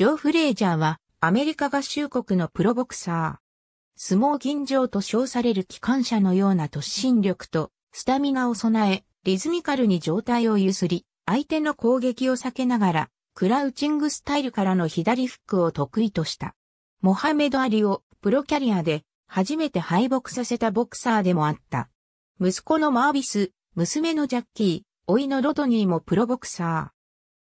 ジョー・フレイジャーは、アメリカ合衆国のプロボクサー。相撲銀城と称される機関車のような突進力と、スタミナを備え、リズミカルに状態をゆすり、相手の攻撃を避けながら、クラウチングスタイルからの左フックを得意とした。モハメド・アリをプロキャリアで初めて敗北させたボクサーでもあった。息子のマービス、娘のジャッキー、甥のロドニーもプロボクサー。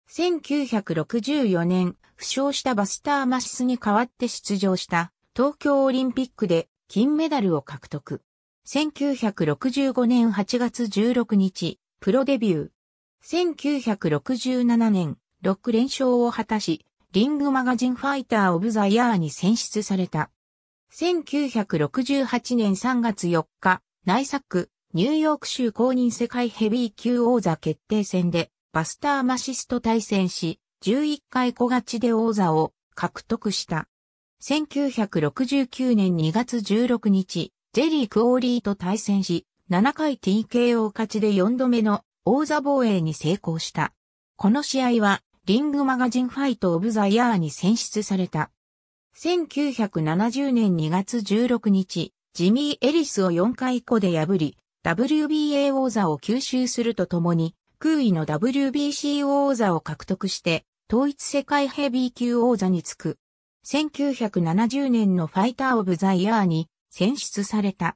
1964年、負傷したバスター・マシスに代わって出場した東京オリンピックで金メダルを獲得。1965年8月16日、プロデビュー。1967年、6連勝を果たし、リングマガジンファイター・オブ・ザ・ヤーに選出された。1968年3月4日、内作、ニューヨーク州公認世界ヘビー級王座決定戦で、バスターマシスと対戦し、11回小勝ちで王座を獲得した。1969年2月16日、ジェリー・クオーリーと対戦し、7回 TKO 勝ちで4度目の王座防衛に成功した。この試合は、リングマガジンファイト・オブ・ザ・イヤーに選出された。1970年2月16日、ジミー・エリスを4回以降で破り、WBA 王座を吸収するとともに、空位の WBC 王座を獲得して、統一世界ヘビー級王座につく。1970年のファイターオブザイヤーに選出された。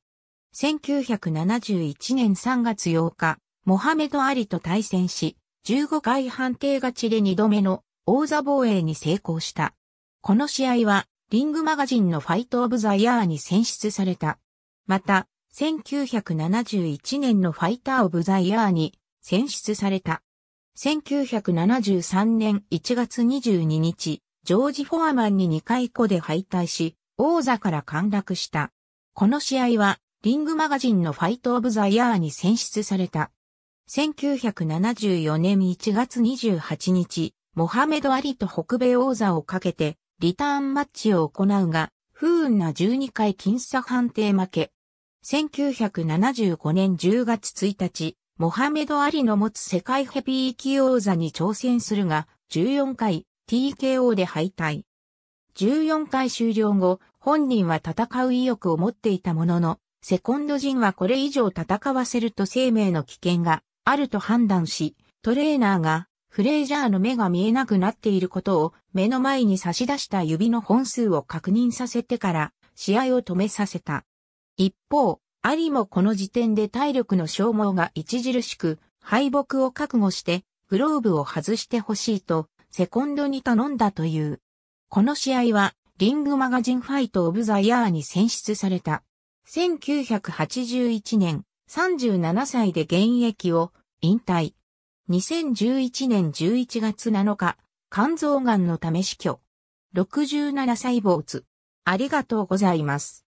1971年3月8日、モハメド・アリと対戦し、15回判定勝ちで2度目の王座防衛に成功した。この試合は、リングマガジンのファイト・オブ・ザ・イヤーに選出された。また、1971年のファイター・オブ・ザ・イヤーに選出された。1973年1月22日、ジョージ・フォアマンに2回子で敗退し、王座から陥落した。この試合は、リングマガジンのファイト・オブ・ザ・イヤーに選出された。1974年1月28日、モハメド・アリと北米王座をかけて、リターンマッチを行うが、不運な12回僅差判定負け。1975年10月1日、モハメド・アリの持つ世界ヘビー級王座に挑戦するが、14回 TKO で敗退。14回終了後、本人は戦う意欲を持っていたものの、セコンド陣はこれ以上戦わせると生命の危険があると判断し、トレーナーがフレイジャーの目が見えなくなっていることを目の前に差し出した指の本数を確認させてから試合を止めさせた。一方、アリもこの時点で体力の消耗が著しく、敗北を覚悟して、グローブを外してほしいと、セコンドに頼んだという。この試合は、リングマガジンファイトオブザイヤーに選出された。1981年、37歳で現役を引退。2011年11月7日、肝臓癌のため死去。67歳坊主。ありがとうございます。